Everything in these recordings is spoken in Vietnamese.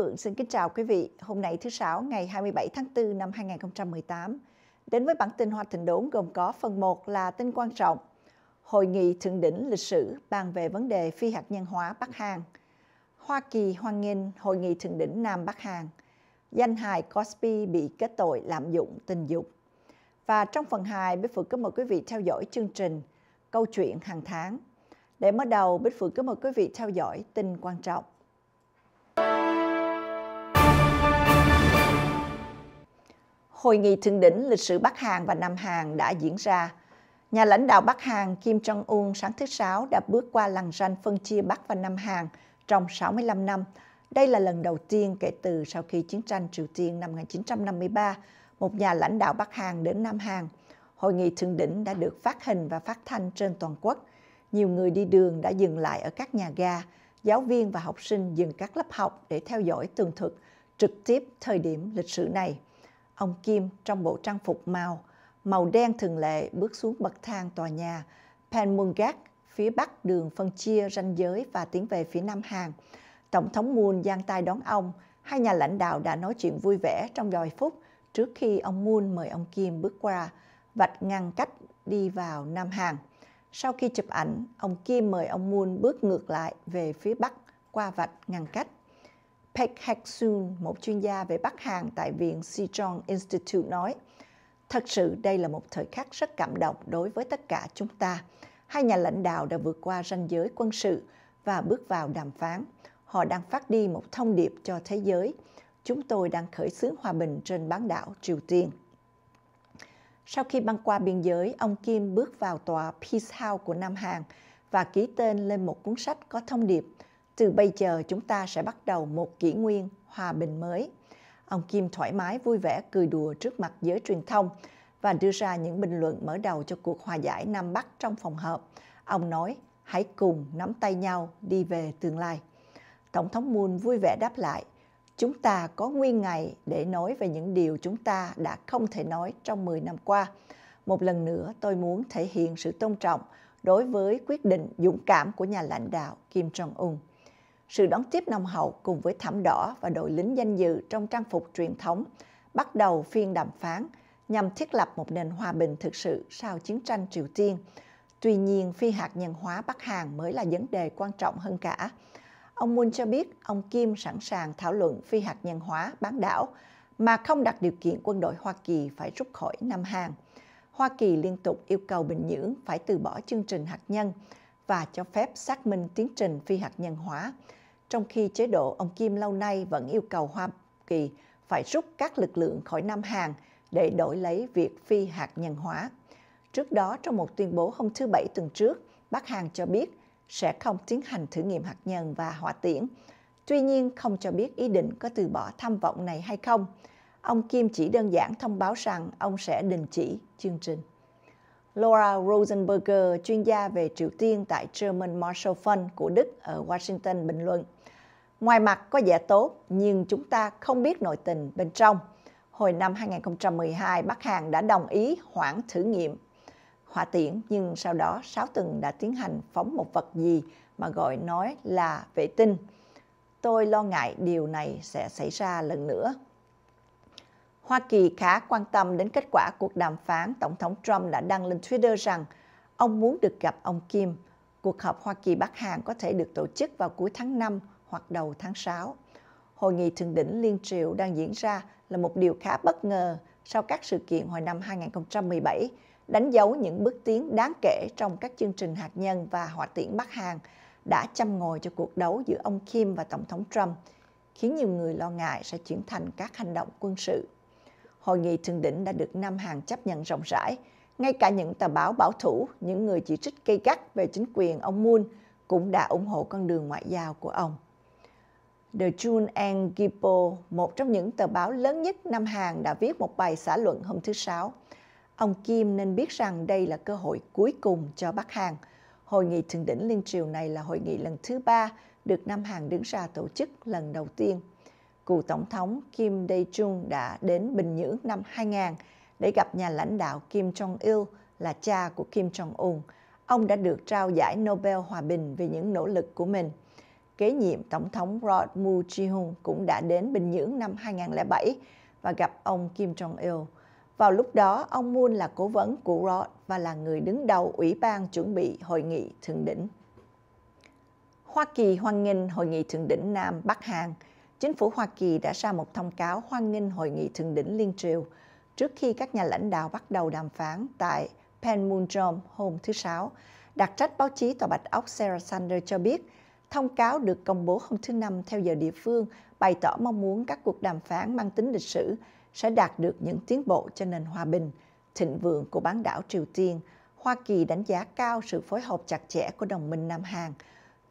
Phượng xin kính chào quý vị. Hôm nay thứ Sáu ngày 27 tháng 4 năm 2018. Đến với bản tin Hoa Thịnh Đốn gồm có phần 1 là tin quan trọng. Hội nghị thượng đỉnh lịch sử bàn về vấn đề phi hạt nhân hóa Bắc Hàn. Hoa Kỳ hoan nghênh hội nghị thượng đỉnh Nam Bắc Hàn. Danh hài Cosby bị kết tội lạm dụng tình dục. Và trong phần 2, Bích Phượng kính mời quý vị theo dõi chương trình Câu chuyện hàng tháng. Để mở đầu, Bích Phượng kính mời quý vị theo dõi tin quan trọng. hội nghị thượng đỉnh lịch sử Bắc Hàn và Nam Hàn đã diễn ra. Nhà lãnh đạo Bắc Hàn Kim Jong-un sáng thứ Sáu đã bước qua lằn ranh phân chia Bắc và Nam Hàn trong 65 năm. Đây là lần đầu tiên kể từ sau khi chiến tranh Triều Tiên năm 1953, một nhà lãnh đạo Bắc Hàn đến Nam Hàn. Hội nghị thượng đỉnh đã được phát hình và phát thanh trên toàn quốc. Nhiều người đi đường đã dừng lại ở các nhà ga, giáo viên và học sinh dừng các lớp học để theo dõi tường thuật trực tiếp thời điểm lịch sử này. Ông Kim trong bộ trang phục màu, màu đen thường lệ bước xuống bậc thang tòa nhà Panmungat phía bắc đường phân chia ranh giới và tiến về phía Nam Hàn. Tổng thống Moon giang tay đón ông, hai nhà lãnh đạo đã nói chuyện vui vẻ trong vài phút trước khi ông Moon mời ông Kim bước qua, vạch ngăn cách đi vào Nam Hàn. Sau khi chụp ảnh, ông Kim mời ông Moon bước ngược lại về phía bắc qua vạch ngăn cách. Peck Hak Soon, một chuyên gia về Bắc Hàn tại Viện Sejong Institute nói, Thật sự đây là một thời khắc rất cảm động đối với tất cả chúng ta. Hai nhà lãnh đạo đã vượt qua ranh giới quân sự và bước vào đàm phán. Họ đang phát đi một thông điệp cho thế giới. Chúng tôi đang khởi xướng hòa bình trên bán đảo Triều Tiên. Sau khi băng qua biên giới, ông Kim bước vào tòa Peace House của Nam Hàn và ký tên lên một cuốn sách có thông điệp – từ bây giờ chúng ta sẽ bắt đầu một kỷ nguyên hòa bình mới. Ông Kim thoải mái vui vẻ cười đùa trước mặt giới truyền thông và đưa ra những bình luận mở đầu cho cuộc hòa giải Nam Bắc trong phòng họp. Ông nói, hãy cùng nắm tay nhau đi về tương lai. Tổng thống Moon vui vẻ đáp lại, chúng ta có nguyên ngày để nói về những điều chúng ta đã không thể nói trong 10 năm qua. Một lần nữa tôi muốn thể hiện sự tôn trọng đối với quyết định dũng cảm của nhà lãnh đạo Kim Jong-un. Sự đón tiếp nồng hậu cùng với thảm đỏ và đội lính danh dự trong trang phục truyền thống bắt đầu phiên đàm phán nhằm thiết lập một nền hòa bình thực sự sau chiến tranh Triều Tiên. Tuy nhiên, phi hạt nhân hóa Bắc Hàn mới là vấn đề quan trọng hơn cả. Ông Moon cho biết ông Kim sẵn sàng thảo luận phi hạt nhân hóa bán đảo mà không đặt điều kiện quân đội Hoa Kỳ phải rút khỏi Nam Hàn. Hoa Kỳ liên tục yêu cầu Bình Nhưỡng phải từ bỏ chương trình hạt nhân và cho phép xác minh tiến trình phi hạt nhân hóa trong khi chế độ ông Kim lâu nay vẫn yêu cầu Hoa Kỳ phải rút các lực lượng khỏi Nam Hàn để đổi lấy việc phi hạt nhân hóa. Trước đó, trong một tuyên bố hôm thứ Bảy tuần trước, Bắc Hàn cho biết sẽ không tiến hành thử nghiệm hạt nhân và hỏa tiễn. Tuy nhiên, không cho biết ý định có từ bỏ tham vọng này hay không. Ông Kim chỉ đơn giản thông báo rằng ông sẽ đình chỉ chương trình. Laura Rosenberger, chuyên gia về Triều Tiên tại German Marshall Fund của Đức ở Washington bình luận. Ngoài mặt có vẻ tốt, nhưng chúng ta không biết nội tình bên trong. Hồi năm 2012, Bắc Hàn đã đồng ý hoãn thử nghiệm hỏa tiễn, nhưng sau đó sáu tuần đã tiến hành phóng một vật gì mà gọi nói là vệ tinh. Tôi lo ngại điều này sẽ xảy ra lần nữa. Hoa Kỳ khá quan tâm đến kết quả cuộc đàm phán Tổng thống Trump đã đăng lên Twitter rằng ông muốn được gặp ông Kim. Cuộc họp Hoa Kỳ Bắc Hàn có thể được tổ chức vào cuối tháng 5 hoặc đầu tháng 6. Hội nghị thượng đỉnh liên triều đang diễn ra là một điều khá bất ngờ sau các sự kiện hồi năm 2017, đánh dấu những bước tiến đáng kể trong các chương trình hạt nhân và hỏa tiễn Bắc Hàn đã châm ngồi cho cuộc đấu giữa ông Kim và Tổng thống Trump, khiến nhiều người lo ngại sẽ chuyển thành các hành động quân sự hội nghị thượng đỉnh đã được Nam Hàn chấp nhận rộng rãi. Ngay cả những tờ báo bảo thủ, những người chỉ trích gây gắt về chính quyền ông Moon cũng đã ủng hộ con đường ngoại giao của ông. The Jun and Gipo, một trong những tờ báo lớn nhất Nam Hàn đã viết một bài xã luận hôm thứ Sáu. Ông Kim nên biết rằng đây là cơ hội cuối cùng cho Bắc Hàn. Hội nghị thượng đỉnh liên triều này là hội nghị lần thứ ba được Nam Hàn đứng ra tổ chức lần đầu tiên cựu Tổng thống Kim Dae-jung đã đến Bình Nhưỡng năm 2000 để gặp nhà lãnh đạo Kim Jong-il là cha của Kim Jong-un. Ông đã được trao giải Nobel Hòa Bình vì những nỗ lực của mình. Kế nhiệm Tổng thống Rod Moo ji Hoon cũng đã đến Bình Nhưỡng năm 2007 và gặp ông Kim Jong-il. Vào lúc đó, ông Moon là cố vấn của Rod và là người đứng đầu Ủy ban chuẩn bị hội nghị thượng đỉnh. Hoa Kỳ hoan nghênh hội nghị thượng đỉnh Nam Bắc Hàn – chính phủ Hoa Kỳ đã ra một thông cáo hoan nghênh hội nghị thượng đỉnh liên triều trước khi các nhà lãnh đạo bắt đầu đàm phán tại Panmunjom hôm thứ Sáu. Đặc trách báo chí Tòa Bạch Ốc Sarah Sanders cho biết, thông cáo được công bố hôm thứ Năm theo giờ địa phương bày tỏ mong muốn các cuộc đàm phán mang tính lịch sử sẽ đạt được những tiến bộ cho nền hòa bình, thịnh vượng của bán đảo Triều Tiên. Hoa Kỳ đánh giá cao sự phối hợp chặt chẽ của đồng minh Nam Hàn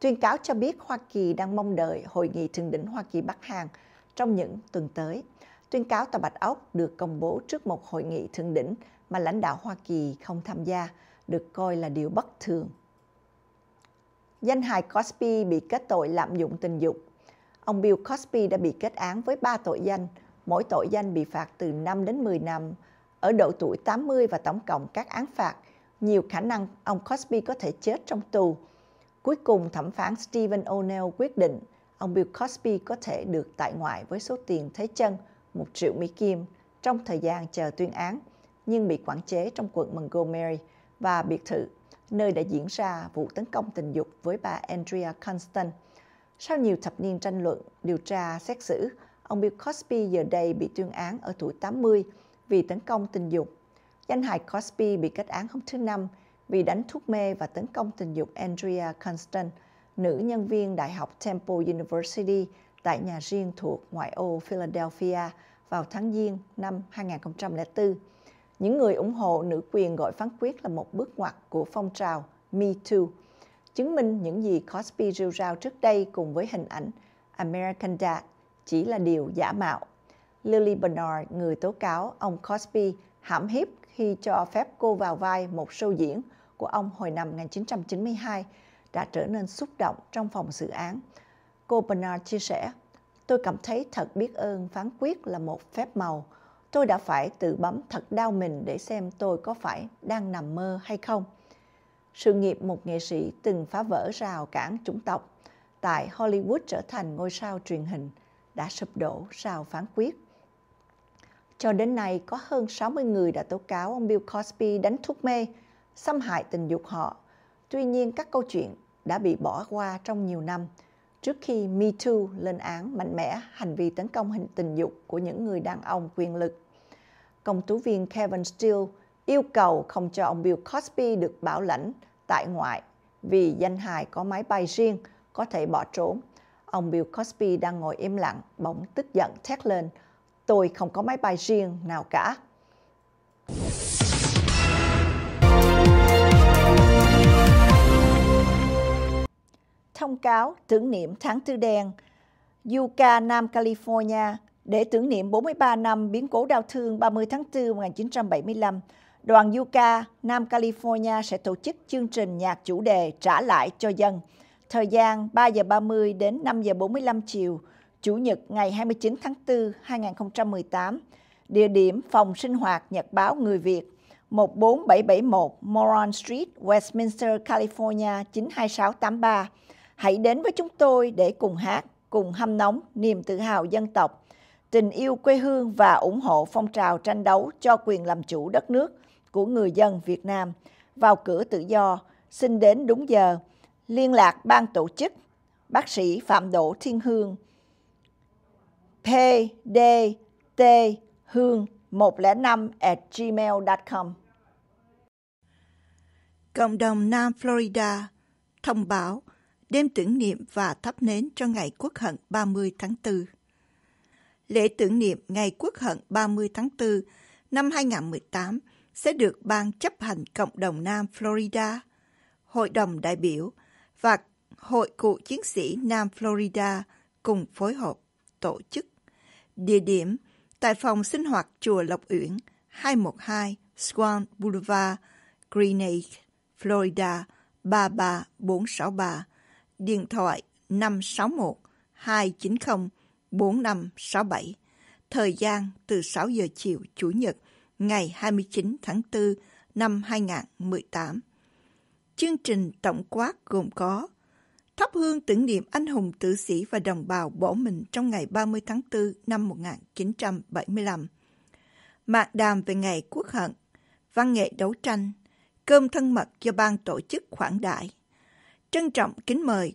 Tuyên cáo cho biết Hoa Kỳ đang mong đợi hội nghị thượng đỉnh Hoa Kỳ Bắc Hàn trong những tuần tới. Tuyên cáo tòa Bạch Ốc được công bố trước một hội nghị thượng đỉnh mà lãnh đạo Hoa Kỳ không tham gia, được coi là điều bất thường. Danh hài Cosby bị kết tội lạm dụng tình dục. Ông Bill Cosby đã bị kết án với 3 tội danh, mỗi tội danh bị phạt từ 5 đến 10 năm, ở độ tuổi 80 và tổng cộng các án phạt. Nhiều khả năng ông Cosby có thể chết trong tù Cuối cùng, thẩm phán Stephen O'Neill quyết định ông Bill Cosby có thể được tại ngoại với số tiền thế chân 1 triệu Mỹ Kim trong thời gian chờ tuyên án, nhưng bị quản chế trong quận Montgomery và biệt thự, nơi đã diễn ra vụ tấn công tình dục với bà Andrea Constant. Sau nhiều thập niên tranh luận, điều tra, xét xử, ông Bill Cosby giờ đây bị tuyên án ở tuổi 80 vì tấn công tình dục. Danh hài Cosby bị kết án hôm thứ Năm vì đánh thuốc mê và tấn công tình dục Andrea Constant, nữ nhân viên Đại học Temple University tại nhà riêng thuộc ngoại ô Philadelphia vào tháng Giêng năm 2004. Những người ủng hộ nữ quyền gọi phán quyết là một bước ngoặt của phong trào Me Too, chứng minh những gì Cosby rêu rao trước đây cùng với hình ảnh American Dad chỉ là điều giả mạo. Lily Bernard, người tố cáo ông Cosby, hãm hiếp khi cho phép cô vào vai một show diễn của ông hồi năm 1992 đã trở nên xúc động trong phòng xử án. Cô Bernard chia sẻ, tôi cảm thấy thật biết ơn phán quyết là một phép màu. Tôi đã phải tự bấm thật đau mình để xem tôi có phải đang nằm mơ hay không. Sự nghiệp một nghệ sĩ từng phá vỡ rào cản chủng tộc, tại Hollywood trở thành ngôi sao truyền hình, đã sụp đổ sau phán quyết. Cho đến nay, có hơn 60 người đã tố cáo ông Bill Cosby đánh thuốc mê, xâm hại tình dục họ. Tuy nhiên, các câu chuyện đã bị bỏ qua trong nhiều năm trước khi Me Too lên án mạnh mẽ hành vi tấn công hình tình dục của những người đàn ông quyền lực. Công tố viên Kevin Steele yêu cầu không cho ông Bill Cosby được bảo lãnh tại ngoại vì danh hài có máy bay riêng có thể bỏ trốn. Ông Bill Cosby đang ngồi im lặng, bỗng tức giận thét lên, tôi không có máy bay riêng nào cả. thông cáo tưởng niệm tháng tư đen, Yuka, Nam California, để tưởng niệm 43 năm biến cố đau thương 30 tháng 4 1975, đoàn Yuka, Nam California sẽ tổ chức chương trình nhạc chủ đề Trả lại cho dân, thời gian 3 giờ 30 đến 5 giờ 45 chiều, Chủ nhật ngày 29 tháng 4, 2018. Địa điểm phòng sinh hoạt Nhật báo Người Việt, 14771 Moron Street, Westminster, California 92683. Hãy đến với chúng tôi để cùng hát, cùng hâm nóng niềm tự hào dân tộc, tình yêu quê hương và ủng hộ phong trào tranh đấu cho quyền làm chủ đất nước của người dân Việt Nam vào cửa tự do, xin đến đúng giờ. Liên lạc ban tổ chức bác sĩ Phạm Đỗ Thiên Hương p d t hương 105 at gmail.com Cộng đồng Nam Florida thông báo đêm tưởng niệm và thắp nến cho ngày Quốc hận 30 tháng 4. Lễ tưởng niệm ngày Quốc hận 30 tháng 4 năm 2018 sẽ được Ban chấp hành Cộng đồng Nam Florida, Hội đồng đại biểu và Hội cựu chiến sĩ Nam Florida cùng phối hợp tổ chức. Địa điểm tại phòng sinh hoạt Chùa Lộc Uyển, 212 Swan Boulevard, Greenacre, Florida 33463 điện thoại 561 290 4567, thời gian từ 6 giờ chiều Chủ nhật ngày 29 tháng 4 năm 2018. Chương trình tổng quát gồm có thắp hương tưởng niệm anh hùng tử sĩ và đồng bào bỏ mình trong ngày 30 tháng 4 năm 1975. Mạc đàm về ngày quốc hận, văn nghệ đấu tranh, cơm thân mật do ban tổ chức khoản đại. Trân trọng kính mời